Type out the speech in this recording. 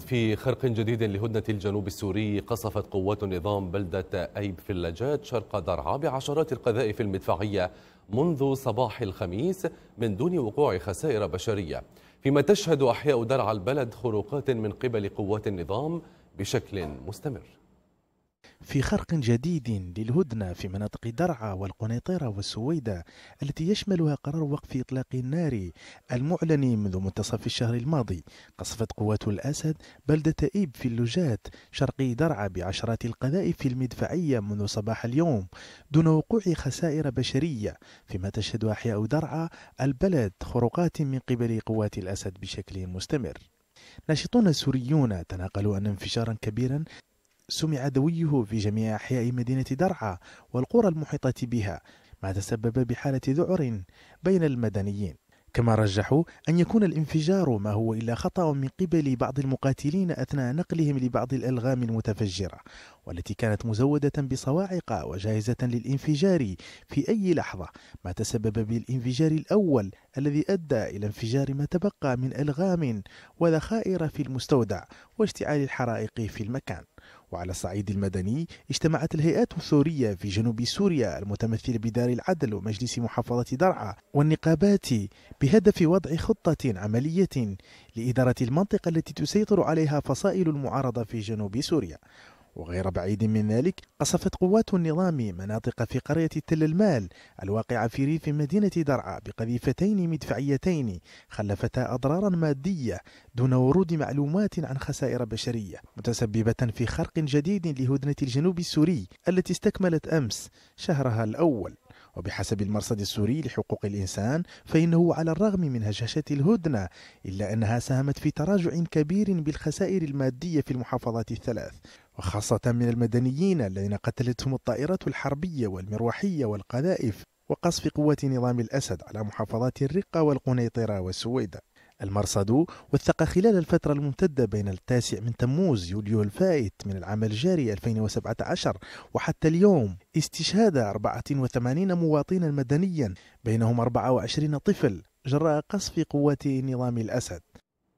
في خرق جديد لهدنة الجنوب السوري قصفت قوات نظام بلدة أيب في اللجات شرق درعا بعشرات القذائف المدفعية منذ صباح الخميس من دون وقوع خسائر بشرية فيما تشهد أحياء درعا البلد خروقات من قبل قوات النظام بشكل مستمر في خرق جديد للهدنة في مناطق درعا والقنيطرة والسويدة التي يشملها قرار وقف إطلاق النار المعلن منذ منتصف الشهر الماضي قصفت قوات الأسد بلدة إيب في اللجات شرقي درعا بعشرات القذائف المدفعية منذ صباح اليوم دون وقوع خسائر بشرية فيما تشهد أحياء درعا البلد خروقات من قبل قوات الأسد بشكل مستمر ناشطون سوريون تناقلوا أن انفجارا كبيرا سمع دويه في جميع أحياء مدينة درعا والقرى المحيطة بها ما تسبب بحالة ذعر بين المدنيين كما رجحوا أن يكون الانفجار ما هو إلا خطأ من قبل بعض المقاتلين أثناء نقلهم لبعض الألغام المتفجرة والتي كانت مزودة بصواعق وجاهزة للانفجار في أي لحظة ما تسبب بالانفجار الأول الذي أدى إلى انفجار ما تبقى من ألغام وذخائر في المستودع واشتعال الحرائق في المكان وعلى الصعيد المدني اجتمعت الهيئات الثورية في جنوب سوريا المتمثلة بدار العدل ومجلس محافظة درعا والنقابات بهدف وضع خطة عملية لإدارة المنطقة التي تسيطر عليها فصائل المعارضة في جنوب سوريا وغير بعيد من ذلك قصفت قوات النظام مناطق في قرية تل المال الواقعة في ريف مدينة درعا بقذيفتين مدفعيتين خلفتا أضرارا مادية دون ورود معلومات عن خسائر بشرية متسببة في خرق جديد لهدنة الجنوب السوري التي استكملت أمس شهرها الأول وبحسب المرصد السوري لحقوق الإنسان فإنه على الرغم من هشاشة الهدنة إلا أنها ساهمت في تراجع كبير بالخسائر المادية في المحافظات الثلاث وخاصة من المدنيين الذين قتلتهم الطائرات الحربية والمروحية والقذائف وقصف قوات نظام الأسد على محافظات الرقة والقنيطرة والسويدة المرصد وثق خلال الفترة الممتدة بين التاسع من تموز يوليو الفائت من العام الجاري 2017 وحتى اليوم استشهاد 84 مواطنا مدنيا بينهم 24 طفل جراء قصف قوات نظام الأسد